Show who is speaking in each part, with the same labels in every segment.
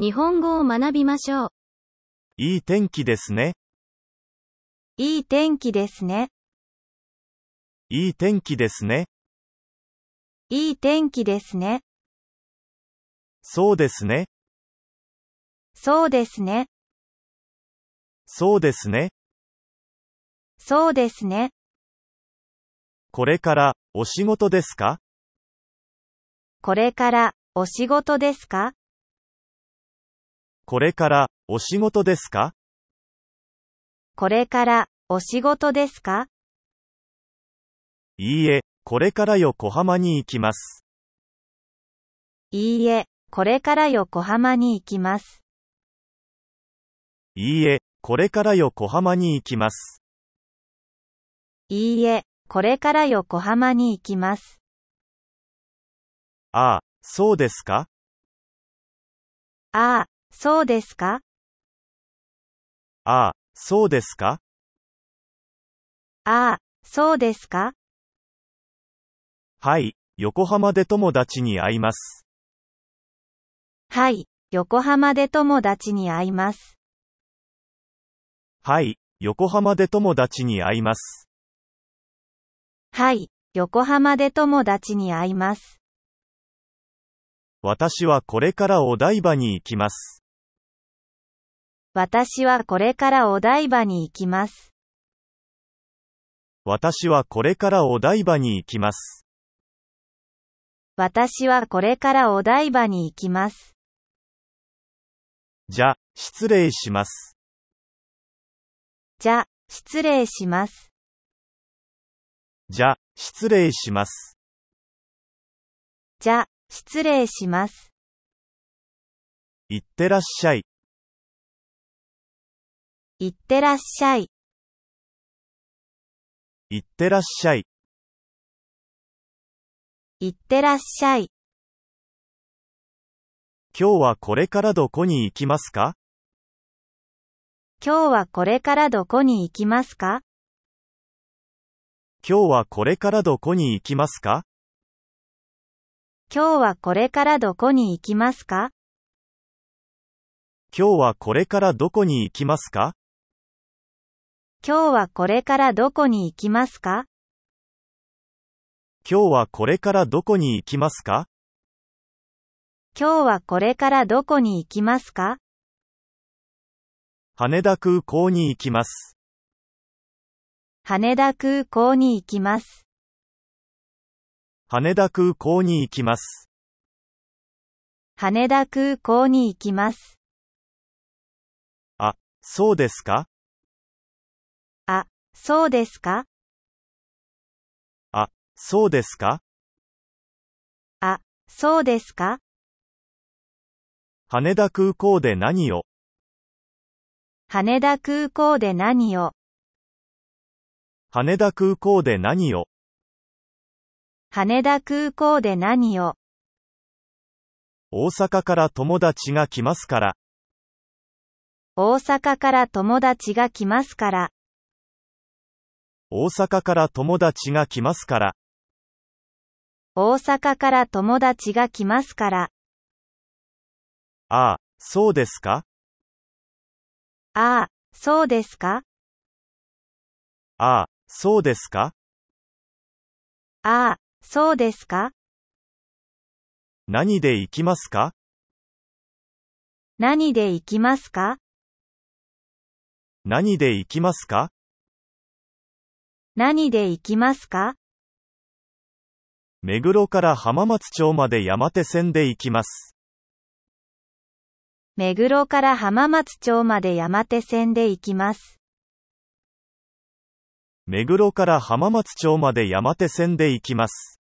Speaker 1: 日本語を学びましょう。
Speaker 2: いい天気ですね。
Speaker 1: いい天気ですね。
Speaker 2: いい天気ですね。
Speaker 1: いい天気ですね。
Speaker 2: そうですね。
Speaker 1: そうですね。
Speaker 2: そうですね。
Speaker 1: そうですね。
Speaker 2: これから、お仕事ですか
Speaker 1: これからお仕事ですか
Speaker 2: これからお仕事ですか
Speaker 1: これからお仕事ですか
Speaker 2: いいえ、これから横浜に行きます。
Speaker 1: いいえ、これから横浜に行きます。
Speaker 2: いいえ、これから横浜に行きます。
Speaker 1: いいえ、これから横浜に行きます。
Speaker 2: ああ、そうですか
Speaker 1: ああ、そうですか
Speaker 2: ああ、そうですか
Speaker 1: ああ、そうですか
Speaker 2: はい、横浜で友達に会います。
Speaker 1: はい、横浜で友達に会います。
Speaker 2: はい、横浜で友達に会います。
Speaker 1: はい、横浜で友達に会います。
Speaker 2: 私はこれからお台場に行きます。
Speaker 1: 私はこれからお台場に行きます。
Speaker 2: 私はこれからお台場に行きます。
Speaker 1: 私はこれからお台場に行きます。
Speaker 2: じゃ、失礼します。
Speaker 1: じゃ、失礼します。
Speaker 2: じゃ、失礼します。
Speaker 1: じゃ、失礼します。
Speaker 2: いってらっしゃい。
Speaker 1: いってらっしゃい。いってらっしゃい。いってらっしゃい。
Speaker 2: 今日はこれからどこに行きますか
Speaker 1: 今日はこれからどこに行きますか
Speaker 2: 今日はこれからどこに行きますか
Speaker 1: 今日はこれからどこに行きますか
Speaker 2: 今日はこれからどこに行きますか
Speaker 1: 今日はこれからどこに行きますか今日
Speaker 2: はこれからどこに行きますか
Speaker 1: 今日はこれからどこに行きますか
Speaker 2: 羽田空港に行きます。
Speaker 1: 羽田空港に行きます。
Speaker 2: 羽田空港に行きます。
Speaker 1: 羽田空港に行きます。
Speaker 2: あ、そうですか
Speaker 1: あ、そうですか
Speaker 2: あ、そうですか
Speaker 1: あ、そうですか
Speaker 2: 羽田空港で何を
Speaker 1: 羽田空港で何を
Speaker 2: 羽田空港で何を
Speaker 1: 羽田空港で何を
Speaker 2: 大阪から友達が来ますから。
Speaker 1: 大阪から友達が来ますから。
Speaker 2: 大阪から友達が来ますから。
Speaker 1: 大阪から友達が来ますから。
Speaker 2: ああ、そうですか
Speaker 1: ああ、そうですか
Speaker 2: ああ、そうですか
Speaker 1: ああ、そうですか
Speaker 2: 何で行きますか
Speaker 1: 何で行きますか
Speaker 2: 何で行きますか
Speaker 1: 何で行きますか
Speaker 2: 目黒から浜松町まで山手線で行きます。
Speaker 1: 目黒から浜松町まで山手線で行きます。
Speaker 2: 目黒から浜松町まで山手線で行きます。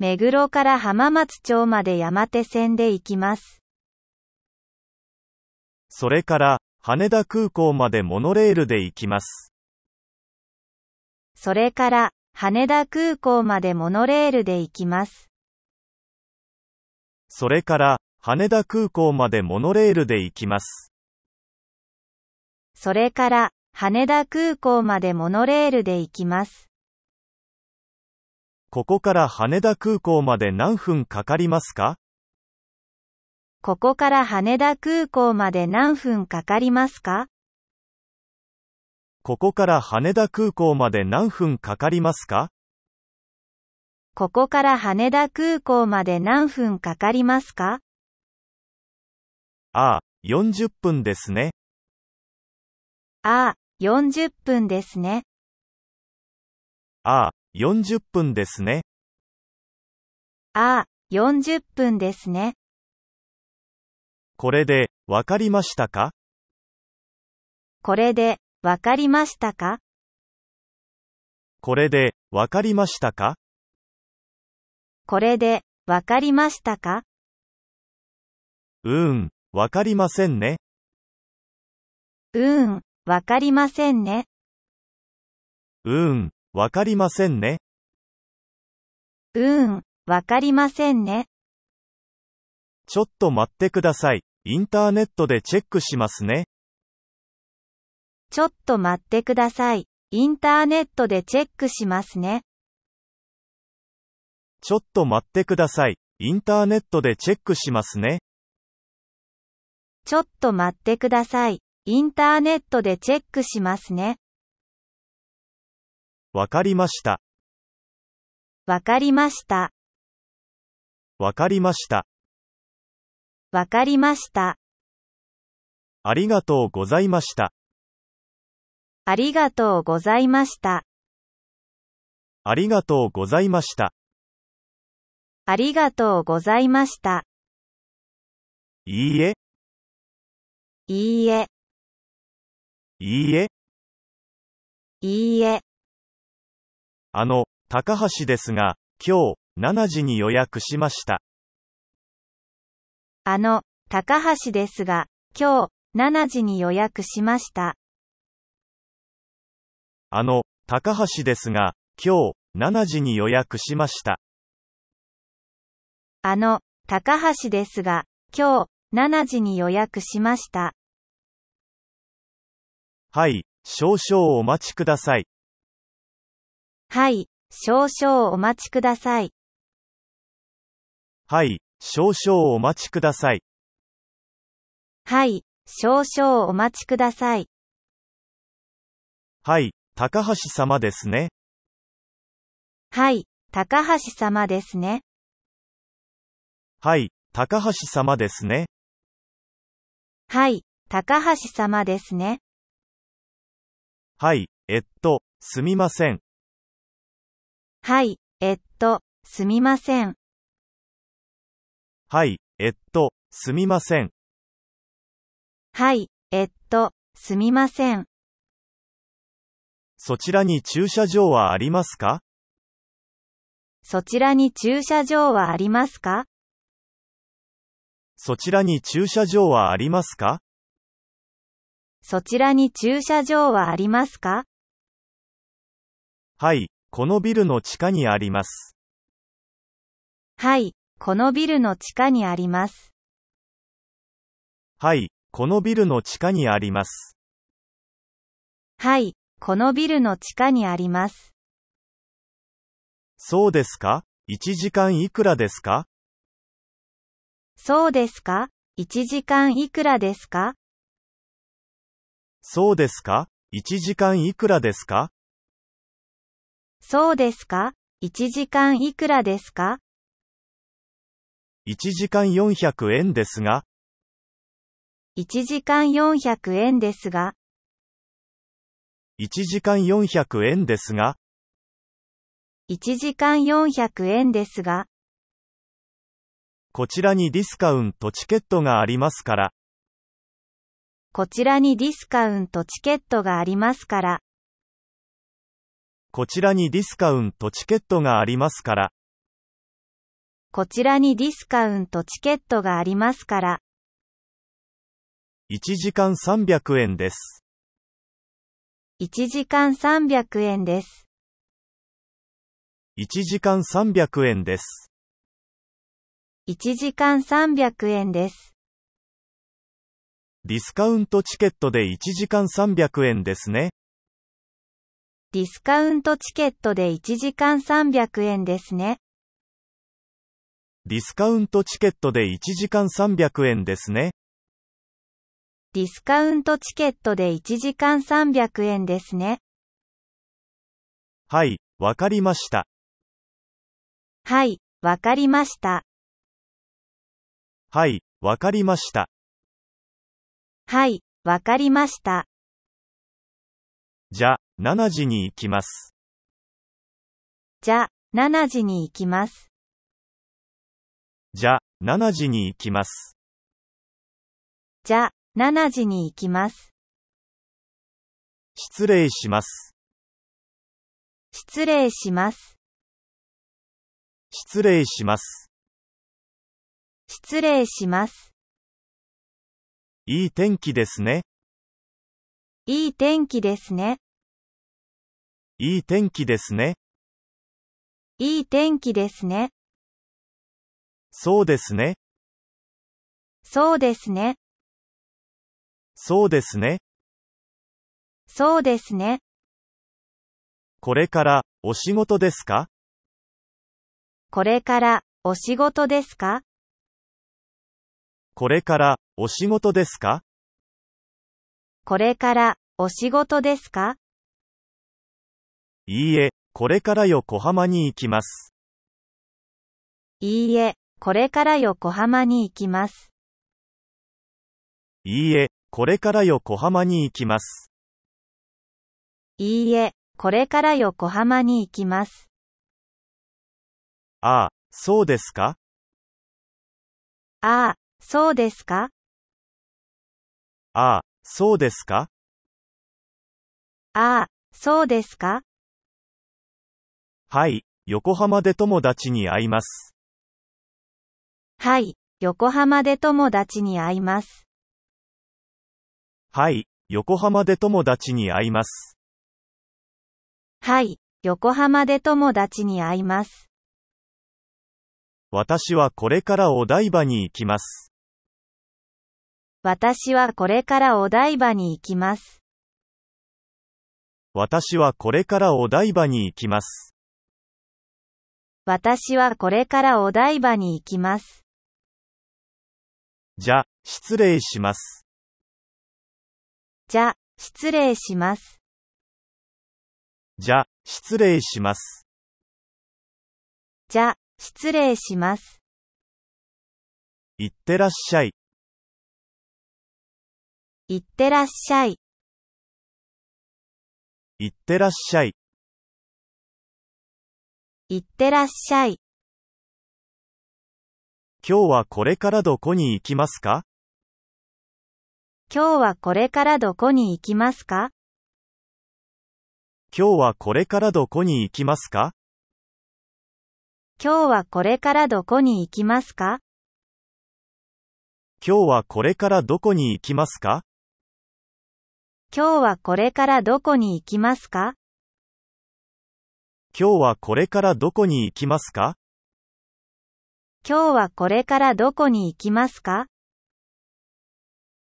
Speaker 1: 目黒から浜松町まで山手線で行きます。
Speaker 2: それから、羽田空港までモノレールで行きます。
Speaker 1: それから、羽田空港までモノレールで行きます。
Speaker 2: それから、羽田空港までモノレールで行きます。
Speaker 1: それから、羽田空港までモノレールで行きます。
Speaker 2: ここから羽田空港まで何分かかりますか
Speaker 1: ここから羽田空港まで何分かかりますか
Speaker 2: ここから羽田空港まで何分かかりますか
Speaker 1: ここから羽田空港まで何分かかりますか
Speaker 2: ああ、40分ですね。
Speaker 1: ああ、40分ですね。
Speaker 2: ああ、40分ですね。
Speaker 1: ああ、40分ですね。
Speaker 2: これで、わかりましたか
Speaker 1: これで、わかりましたか
Speaker 2: これで、わかりましたか
Speaker 1: これで、わかりましたか
Speaker 2: うーん、わかりませんね。
Speaker 1: うーん、わかりませんね。
Speaker 2: うーん、わかりませんね。
Speaker 1: うーん、わかりませんね。
Speaker 2: ちょっと待ってください。インターネットでチェックしますね。
Speaker 1: ちょっと待ってください。インターネットでチェックしますね。
Speaker 2: ちょっと待ってください。インターネットでチェックしますね。
Speaker 1: ちょっと待ってください。インターネットでチェックしますね。
Speaker 2: わかりました。
Speaker 1: わかりました。
Speaker 2: わかりました。
Speaker 1: わかりました。
Speaker 2: ありがとうございました。
Speaker 1: ありがとうございました。
Speaker 2: ありがとうございました。
Speaker 1: ありがとうございました。いいえ。いいえ。いいえ。いいえ。
Speaker 2: あの、高橋ですが、今日、7時に予約しました。
Speaker 1: あの、高橋ですが、今日、7時に予約しました。
Speaker 2: あの、高橋ですが、今日、7時に予約しました。
Speaker 1: あの、高橋ですが、今日、7時に予約しました。
Speaker 2: はい、少々お待ちください。
Speaker 1: はい、少々お待ちください。
Speaker 2: はい、少々お待ちください。
Speaker 1: はい、少々お待ちください。
Speaker 2: はい、高橋様ですね。
Speaker 1: はい、高橋様ですね。
Speaker 2: はい、高橋様ですね。
Speaker 1: はい、高橋様ですね。
Speaker 2: はい、えっと、すみません。
Speaker 1: はい、えっと、すみません。
Speaker 2: はい、えっと、すみません。
Speaker 1: はい、えっと、すみません。
Speaker 2: そちらに駐車場はありますか
Speaker 1: そちらに駐車場はありますか
Speaker 2: そちらに駐車場はありますか
Speaker 1: そちらに駐車場はありますか
Speaker 2: はい、このビルの地下にあります。
Speaker 1: はい、このビルの地下にあります。
Speaker 2: はい、このビルの地下にあります。
Speaker 1: はい、このビルの地下にあります。
Speaker 2: そうですか ?1 時間いくらですか
Speaker 1: そうですか ?1 時間いくらですか
Speaker 2: そうですか ?1 時間いくらですか
Speaker 1: そうですか ?1 時間いくらですか
Speaker 2: ?1 時間400円ですが、
Speaker 1: 1時間400円ですが、
Speaker 2: 1時間400円ですが、
Speaker 1: 1時間400円ですが、
Speaker 2: こちらにディスカウントチケットがありますから、
Speaker 1: こちらにディスカウントチケットがありますから。
Speaker 2: こちらにディスカウントチケットがありますから。
Speaker 1: こちらにディスカウントチケットがありますから。
Speaker 2: 1時間300円です。
Speaker 1: 1時間300円です。
Speaker 2: 1時間300円です。
Speaker 1: 1時間300円です。
Speaker 2: ディスカウントチケットで1時間300円ですね。
Speaker 1: ディスカウントチケットで1時間300円ですね。
Speaker 2: ディスカウントチケットで1時間300円ですね。
Speaker 1: ディスカウントチケットで1時間300円ですね。
Speaker 2: はい、わかりました。
Speaker 1: はい、わかりました。
Speaker 2: はい、わかりました。
Speaker 1: はい、わかりました。
Speaker 2: じゃ、7時に行きます。
Speaker 1: じゃ、7時に行きます。
Speaker 2: じゃ、7時に行きます。
Speaker 1: じゃ、7時に行きます。
Speaker 2: 失礼します。
Speaker 1: 失礼します。
Speaker 2: 失礼します。
Speaker 1: 失礼します。
Speaker 2: いい天気ですね。
Speaker 1: いい天気ですね。
Speaker 2: いい天気ですね。
Speaker 1: いい天気ですね。
Speaker 2: そうですね。
Speaker 1: そうですね。
Speaker 2: そうですね。
Speaker 1: そうですね。
Speaker 2: これからお仕事ですか
Speaker 1: これからお仕事ですか
Speaker 2: これから、お仕事ですか
Speaker 1: これから、お仕事ですか
Speaker 2: いいえ、これから横浜に行きます。
Speaker 1: いいえ、これから横浜に行きます。
Speaker 2: いいえ、これから横浜に行きます。
Speaker 1: いいえ、これから横浜に行きます。
Speaker 2: ああ、そうですか
Speaker 1: ああ、そうですか
Speaker 2: ああ、そうですか
Speaker 1: ああ、そうですか
Speaker 2: はい、横浜で友達に会います。
Speaker 1: はい、横浜で友達に会います。
Speaker 2: はい、横浜で友達に会います。
Speaker 1: はい、横浜で友達に会います。
Speaker 2: 私はこれからお台場に行きます。
Speaker 1: 私はこれからお台場に行きます。
Speaker 2: 私はこれからお台場に行きます。
Speaker 1: 私はこれからお台場に行きます。
Speaker 2: じゃ、失礼します。
Speaker 1: じゃ、失礼します。
Speaker 2: じゃ、失礼します。
Speaker 1: じゃ、失礼します。
Speaker 2: いってらっしゃい。いっ
Speaker 1: てらっしゃい。
Speaker 2: いってらっしゃい。
Speaker 1: いってらっしゃい。
Speaker 2: 今日はこれからどこに行きますか
Speaker 1: 今日はこれからどこに行きますか
Speaker 2: 今日はこれからどこに行きますか
Speaker 1: 今日はこれからどこに行きますか
Speaker 2: 今日はこれからどこに行きますか
Speaker 1: 今日はこれからどこに行きますか今日
Speaker 2: はこれからどこに行きますか
Speaker 1: 今日はこれからどこに行きますか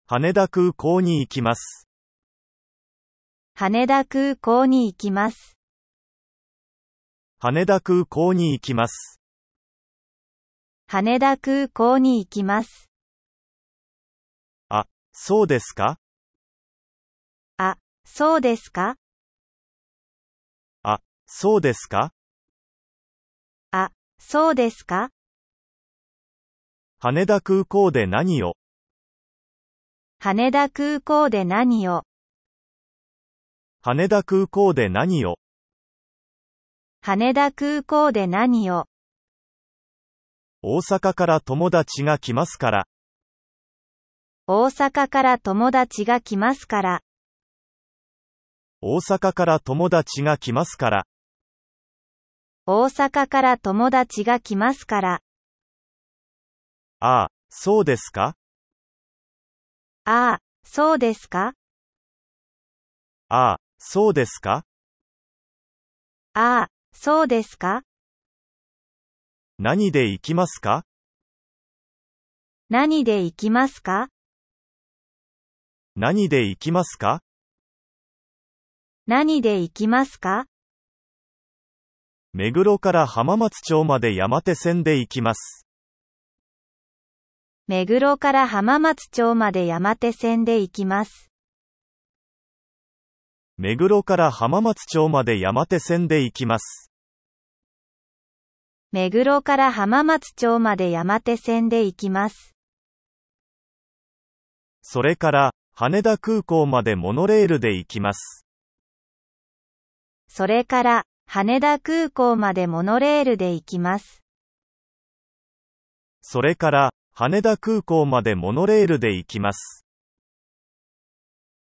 Speaker 2: 羽田空港に行きます。
Speaker 1: 羽田空港に行きます。
Speaker 2: 羽田空港に行きます。
Speaker 1: 羽田空港に行きます。
Speaker 2: あ、そうですか
Speaker 1: あ、そうですか
Speaker 2: あ、そうですか
Speaker 1: あ、そうですか
Speaker 2: 羽田空港で何を
Speaker 1: 羽田空港で何を
Speaker 2: 羽田空港で何を
Speaker 1: 羽田空港で何を
Speaker 2: 大阪から友達が来ますから。
Speaker 1: 大阪から友達が来ますから。
Speaker 2: 大阪から友達が来ますから。
Speaker 1: 大阪から友達が来ますから。
Speaker 2: ああ、そうですか
Speaker 1: ああ、そうですか
Speaker 2: ああ、そうですか
Speaker 1: ああ、そうですか
Speaker 2: 何で行きますか
Speaker 1: 何で行きますか
Speaker 2: 何で行きますか
Speaker 1: 何で行きますか
Speaker 2: 目黒から浜松町まで山手線で行きます。
Speaker 1: 目黒から浜松町まで山手線で行きます。
Speaker 2: 目黒から浜松町まで山手線で行きます。
Speaker 1: 目黒から浜松町まで山手線で行きます。
Speaker 2: それから、羽田空港までモノレールで行きます。
Speaker 1: それから、羽田空港までモノレールで行きます。
Speaker 2: それから、羽田空港までモノレールで行きます。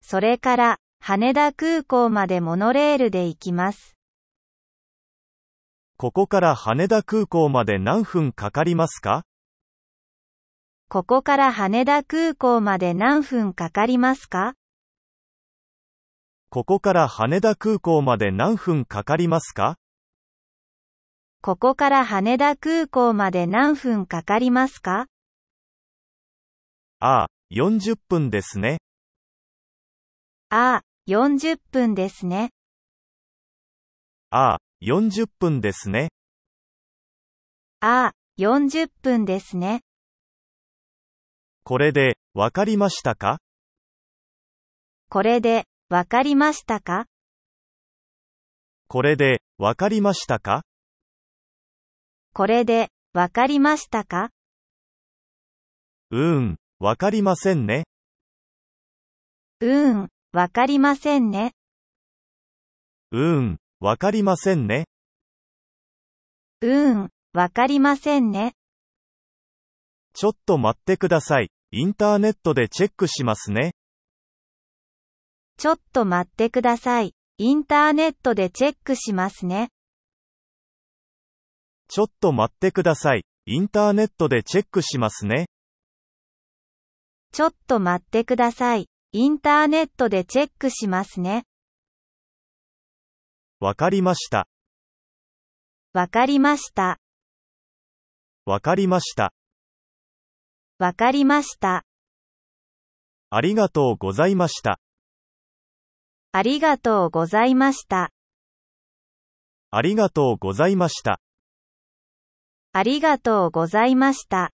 Speaker 1: それから、羽田空港までモノレールで行きます。
Speaker 2: ここから羽田空港まで何分かかりますか
Speaker 1: ここから羽田空港まで何分かかりますか
Speaker 2: ここから羽田空港まで何分かかりますか
Speaker 1: ここから羽田空港まで何分かかりますか
Speaker 2: ああ、40分ですね。
Speaker 1: ああ、40分ですね。
Speaker 2: ああ、40分ですね。
Speaker 1: ああ、40分ですね。
Speaker 2: これで、わかりましたか
Speaker 1: これで、わかりましたか
Speaker 2: これで、わかりましたか
Speaker 1: これで、わかりましたか
Speaker 2: うーん、わかりませんね。
Speaker 1: うーん、わかりませんね。
Speaker 2: うーん、わかりませんね。
Speaker 1: うーん、わかりませんね。
Speaker 2: ちょっと待ってください。インターネットでチェックしますね。
Speaker 1: ちょっと待ってください。インターネットでチェックしますね。
Speaker 2: ちょっと待ってください。インターネットでチェックしますね。
Speaker 1: ちょっと待ってください。インターネットでチェックしますね。
Speaker 2: わかりました。
Speaker 1: わかりました。
Speaker 2: わかりました。
Speaker 1: わかりました。
Speaker 2: ありがとうござい
Speaker 1: ました。ありがとうございました。
Speaker 2: ありがとうございました。
Speaker 1: ありがとうございました。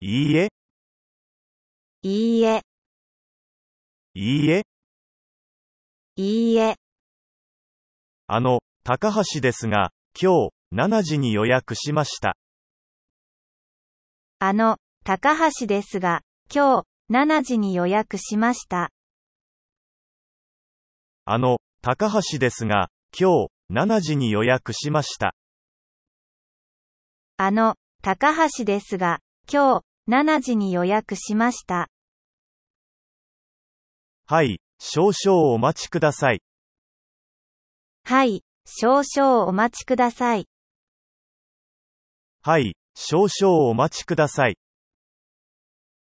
Speaker 1: いいえ。いいえ。
Speaker 2: いいえ。いいえ。あの、高橋ですが、今日、7時に予約しました。
Speaker 1: あの、高橋ですが、今日、7時に予約しました。
Speaker 2: あの、高橋ですが、今日、7時に予約しました。
Speaker 1: あの、高橋ですが、今日、7時に予約しました。
Speaker 2: はい、少々お待ちください。
Speaker 1: はい、少々お待ちください。
Speaker 2: はい、少々お待ちください。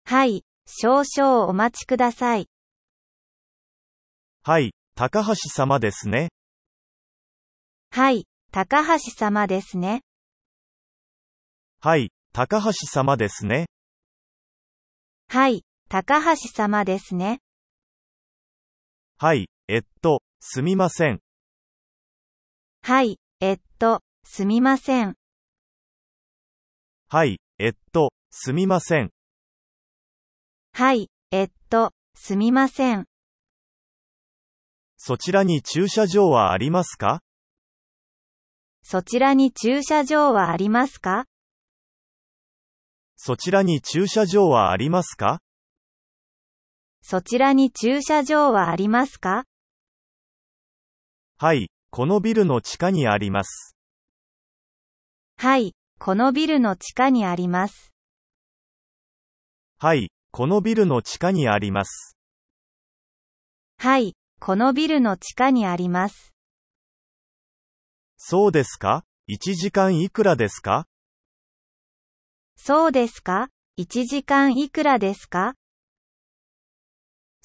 Speaker 1: はい、少々お待ちください。
Speaker 2: はい、高橋様ですね。
Speaker 1: はい、高橋様ですね。
Speaker 2: はい、高橋様ですね。
Speaker 1: はい、高橋様ですね。
Speaker 2: はい、えっと、すみません。
Speaker 1: はい、えっと、すみません。
Speaker 2: はい、えっと、すみません。
Speaker 1: はい、えっと、すみません。
Speaker 2: そちらに駐車場はありますか
Speaker 1: そちらに駐車場はありますか
Speaker 2: そちらに駐車場はありますか
Speaker 1: そちらに駐車場はありますか
Speaker 2: はい、このビルの地下にあります。
Speaker 1: はい、このビルの地下にあります。
Speaker 2: はい、このビルの地下にあります。
Speaker 1: はい、このビルの地下にあります。
Speaker 2: そうですか ?1 時間いくらですか
Speaker 1: そうですか ?1 時間いくらですか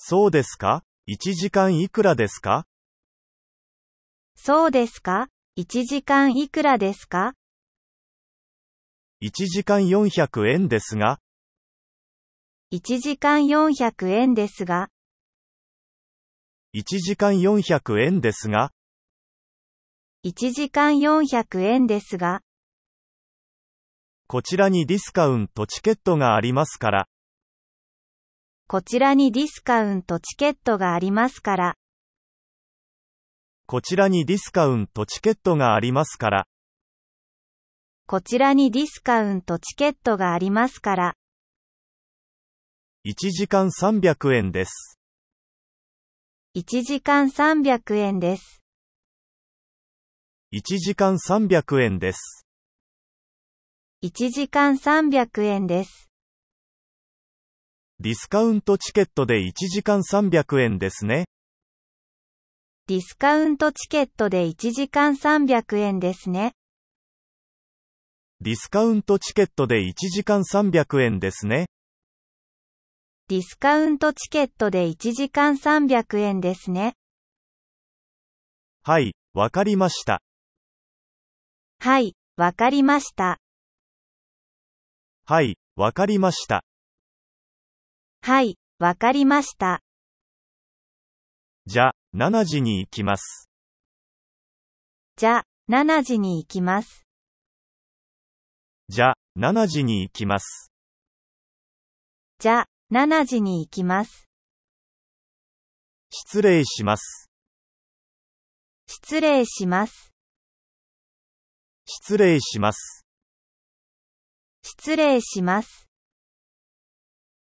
Speaker 2: そうですか ?1 時間いくらですか
Speaker 1: そうですか ?1 時間いくらですか
Speaker 2: ?1 時間400円ですが、
Speaker 1: 1時間400円ですが、
Speaker 2: 1時間400円ですが、
Speaker 1: 1時間400円ですが、
Speaker 2: こちらにディスカウントチケットがありますから、
Speaker 1: こちらにディスカウントチケットがありますから。
Speaker 2: こちらにディスカウントチケットがありますから。
Speaker 1: こちらにディスカウントチケットがありますから。
Speaker 2: 1時間300円で
Speaker 1: す。1時間300円です。
Speaker 2: 1時間300円です。
Speaker 1: 1時間300円です。
Speaker 2: ディスカウントチケットで1時間300円ですね。
Speaker 1: ディスカウントチケットで1時間300円ですね。
Speaker 2: ディスカウントチケットで1時間300円ですね。
Speaker 1: ディスカウントチケットで1時間300円ですね。
Speaker 2: はい、わか
Speaker 1: りました。はい、わかりました。
Speaker 2: はい、わかりました。
Speaker 1: はい、わかりました。
Speaker 2: じゃ、7時に行きます。
Speaker 1: じゃ、7時に行きます。
Speaker 2: じゃ、7時に行きます。
Speaker 1: じゃ、7時に行きます。
Speaker 2: 失礼します。
Speaker 1: 失礼します。
Speaker 2: 失礼します。
Speaker 1: 失礼します。